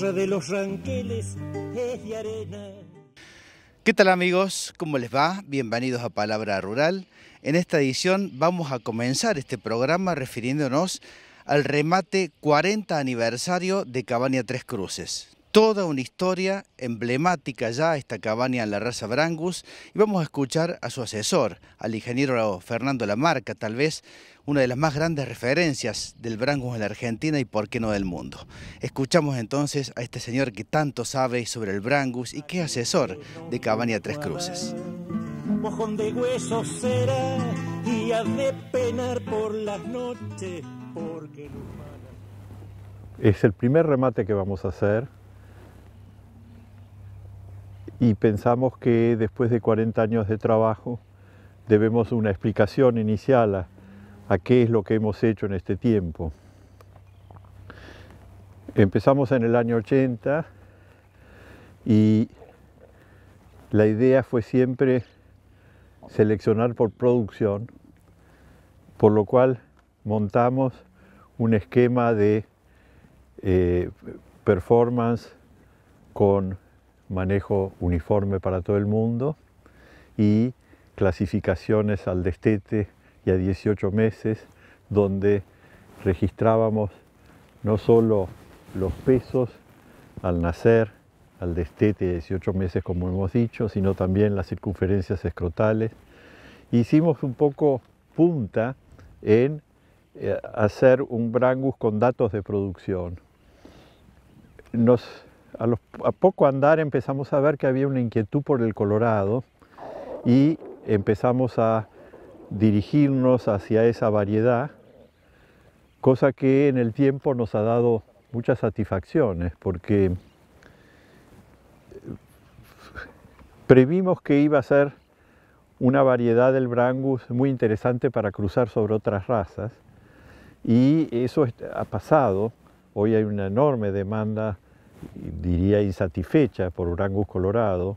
de los ranqueles de arena. ¿Qué tal amigos? ¿Cómo les va? Bienvenidos a Palabra Rural. En esta edición vamos a comenzar este programa refiriéndonos al remate 40 aniversario de Cabaña Tres Cruces toda una historia emblemática ya esta cabaña en la raza Brangus y vamos a escuchar a su asesor, al ingeniero Fernando Lamarca, tal vez una de las más grandes referencias del Brangus en la Argentina y por qué no del mundo. Escuchamos entonces a este señor que tanto sabe sobre el Brangus y que es asesor de Cabaña Tres Cruces. Es el primer remate que vamos a hacer y pensamos que después de 40 años de trabajo debemos una explicación inicial a, qué es lo que hemos hecho en este tiempo. Empezamos en el año 80 y la idea fue siempre seleccionar por producción, por lo cual montamos un esquema de eh, performance con manejo uniforme para todo el mundo y clasificaciones al destete y a 18 meses, donde registrábamos no solo los pesos al nacer, al destete a 18 meses como hemos dicho, sino también las circunferencias escrotales. Hicimos un poco punta en eh, hacer un brangus con datos de producción. Nos a, poco andar empezamos a ver que había una inquietud por el Colorado y empezamos a dirigirnos hacia esa variedad, cosa que en el tiempo nos ha dado muchas satisfacciones, porque previmos que iba a ser una variedad del Brangus muy interesante para cruzar sobre otras razas, y eso ha pasado. Hoy hay una enorme demanda diría insatisfecha por orangus colorado,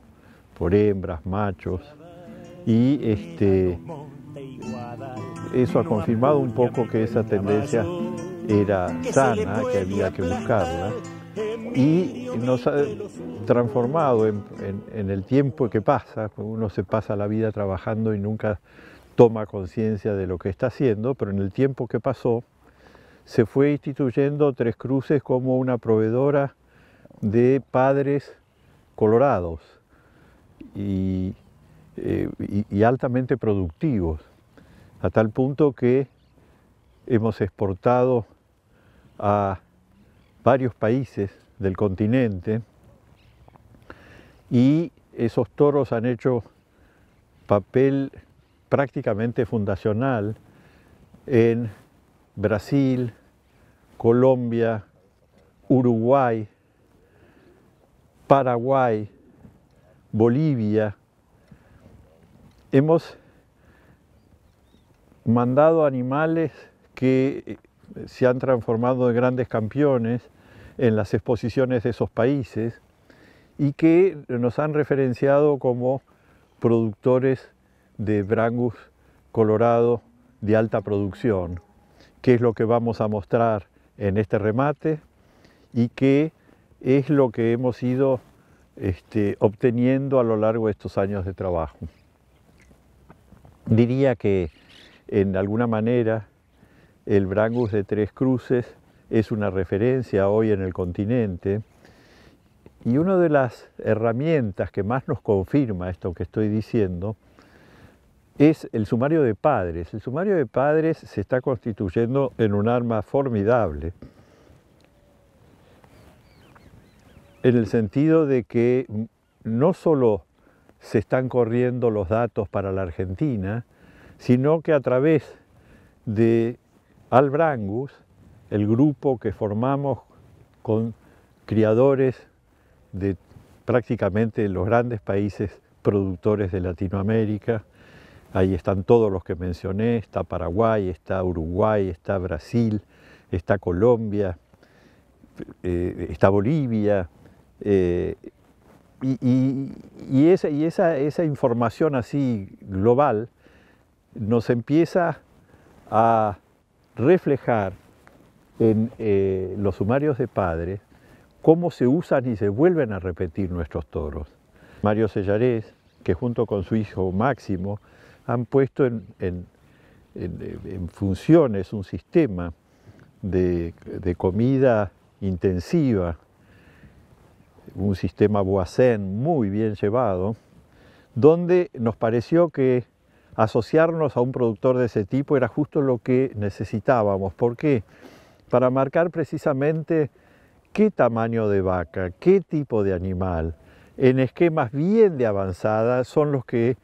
por hembras, machos, y este, eso ha confirmado un poco que esa tendencia era sana, que había que buscarla, y nos ha transformado en el tiempo que pasa, uno se pasa la vida trabajando y nunca toma conciencia de lo que está haciendo, pero en el tiempo que pasó, se fue instituyendo Tres Cruces como una proveedora de padres colorados eh, y, altamente productivos, a tal punto que hemos exportado a varios países del continente y esos toros han hecho papel prácticamente fundacional en Brasil, Colombia, Uruguay, Paraguay, Bolivia, hemos mandado animales que eh, se han transformado en grandes campeones en las exposiciones de esos países y que nos han referenciado como productores de brangus colorado de alta producción, que es lo que vamos a mostrar en este remate y que es lo que hemos ido este, obteniendo a lo largo de estos años de trabajo. Diría que en alguna manera el Brangus de Tres Cruces es una referencia hoy en el continente y una de las herramientas que más nos confirma esto que estoy diciendo es el sumario de padres. El sumario de padres se está constituyendo en un arma formidable. en el sentido de que no solo se están corriendo los datos para la Argentina, sino que a través de Albrangus, el grupo que formamos con criadores de prácticamente los grandes países productores de Latinoamérica, ahí están todos los que mencioné, está Paraguay, está Uruguay, está Brasil, está Colombia, eh, está Bolivia, eh, y, esa, información así global nos empieza a reflejar en eh, los sumarios de padres cómo se usan y se vuelven a repetir nuestros toros. Mario Sellarés, que junto con su hijo Máximo han puesto en, funciones un sistema de comida intensiva un sistema Boasen muy bien llevado, donde nos pareció que asociarnos a un productor de ese tipo era justo lo que necesitábamos. ¿Por qué? Para marcar precisamente qué tamaño de vaca, qué tipo de animal, en esquemas bien de avanzada son los que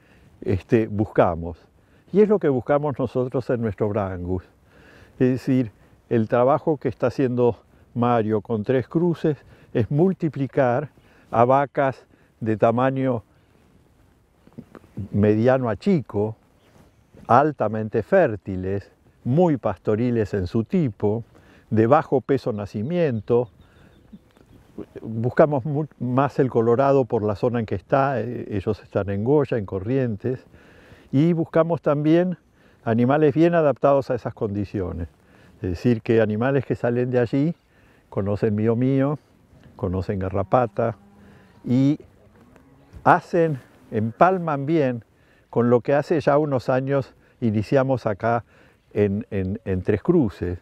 este, buscamos. Y es lo que buscamos nosotros en nuestro Brangus. Es decir, el trabajo que está haciendo Mario con tres cruces es multiplicar a vacas de tamaño mediano a chico, altamente fértiles, muy pastoriles en su tipo, de bajo peso nacimiento. Buscamos más el Colorado por la zona en que está, eh, ellos están en Goya, en Corrientes, y buscamos también animales bien adaptados a esas condiciones. Es decir, que animales que salen de allí conocen mío mío, conocen garrapata y hacen, empalman bien con lo que hace ya unos años iniciamos acá en, Tres Cruces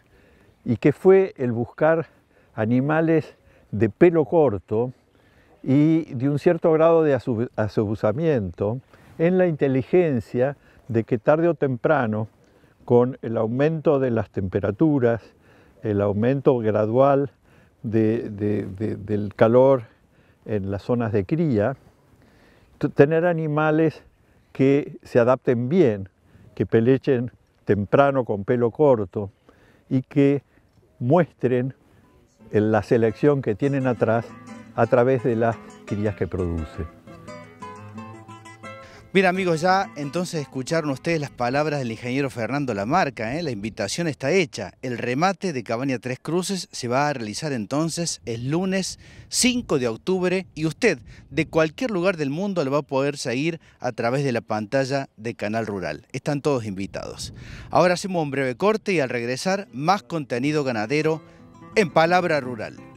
y que fue el buscar animales de pelo corto y de un cierto grado de asusamiento en la inteligencia de que tarde o temprano, con el aumento de las temperaturas, el aumento gradual del calor en las zonas de cría, tener animales que se adapten bien, que pelechen temprano con pelo corto y que muestren la selección que tienen atrás a través de las crías que producen. Mira amigos, ya entonces escucharon ustedes las palabras del ingeniero Fernando Lamarca, ¿eh? la invitación está hecha. El remate de Cabaña Tres Cruces se va a realizar entonces el lunes 5 de octubre y usted de cualquier lugar del mundo lo va a poder seguir a través de la pantalla de Canal Rural. Están todos invitados. Ahora hacemos un breve corte y al regresar más contenido ganadero en Palabra Rural.